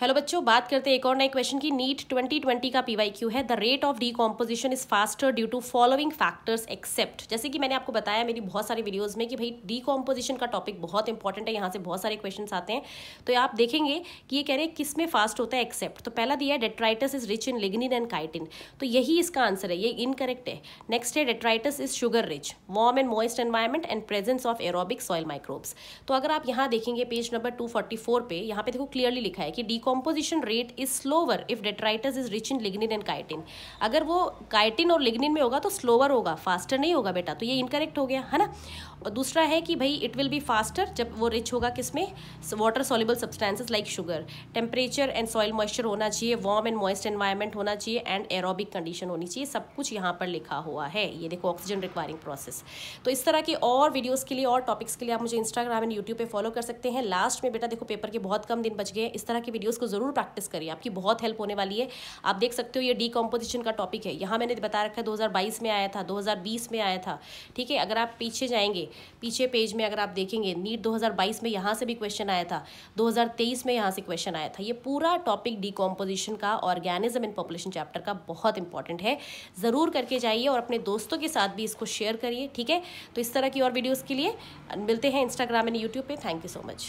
hello बच्चों बात करते हैं एक और नए क्वेश्चन की नीट 2020 का पीवाईक्यू है the rate of decomposition is faster due to following factors except जैसे कि मैंने आपको बताया मेरी बहुत सारी वीडियोस में कि भाई डीकम्पोजिशन का टॉपिक बहुत इंपॉर्टेंट है यहाँ से बहुत सारे क्वेश्चन आते हैं तो आप देखेंगे कि ये कह रहे हैं किस में फास्ट होता है एक्सेप्ट तो पहला दिया है detritus is rich in lignin and chitin तो यही इसका आंसर है ये इनकरेक्ट है नेक्स्ट है detritus is sugar rich warm and moist environment and presence of aerobic soil microbes तो अगर आप यहाँ देखेंगे पेज नंबर टू पे यहाँ पे देखो क्लियरली लिखा है कि the decomposition rate is slower if detritus is rich in lignin and chitin अगर वो काइटिन और लिग्निन में होगा तो स्लोवर होगा फास्टर नहीं होगा बेटा तो ये इनकरेक्ट हो गया है ना और दूसरा है कि भाई इट विल बी फास्टर जब वो रिच होगा किस में water soluble substances like sugar temperature and soil moisture होना चाहिए वार्म एंड मॉइस्ट एनवायरमेंट होना चाहिए एंड एरोबिक कंडीशन होनी चाहिए सब कुछ यहाँ पर लिखा हुआ है ये देखो ऑक्सीजन रिक्वायरिंग प्रोसेस तो इस तरह के और वीडियोज़ के लिए और टॉपिक्स के लिए आप मुझे इंस्टाग्राम एंड यूट्यूब पर फॉलो कर सकते हैं लास्ट में बेटा देखो पेपर के बहुत कम दिन बच गए इस तरह की वीडियोज़ इसको ज़रूर प्रैक्टिस करिए आपकी बहुत हेल्प होने वाली है आप देख सकते हो ये डीकम्पोजिशन का टॉपिक है यहाँ मैंने बता रखा है 2022 में आया था 2020 में आया था ठीक है अगर आप पीछे जाएंगे पीछे पेज में अगर आप देखेंगे नीट 2022 में यहाँ से भी क्वेश्चन आया था 2023 में यहाँ से क्वेश्चन आया था ये पूरा टॉपिक कॉम्पोजिशन का ऑर्गेनिज्म एंड पॉपुलेशन चैप्टर का बहुत इंपॉर्टेंट है ज़रूर करके जाइए और अपने दोस्तों के साथ भी इसको शेयर करिए ठीक है तो इस तरह की और वीडियोज़ के लिए मिलते हैं इंस्टाग्राम एंड यूट्यूब पर थैंक यू सो मच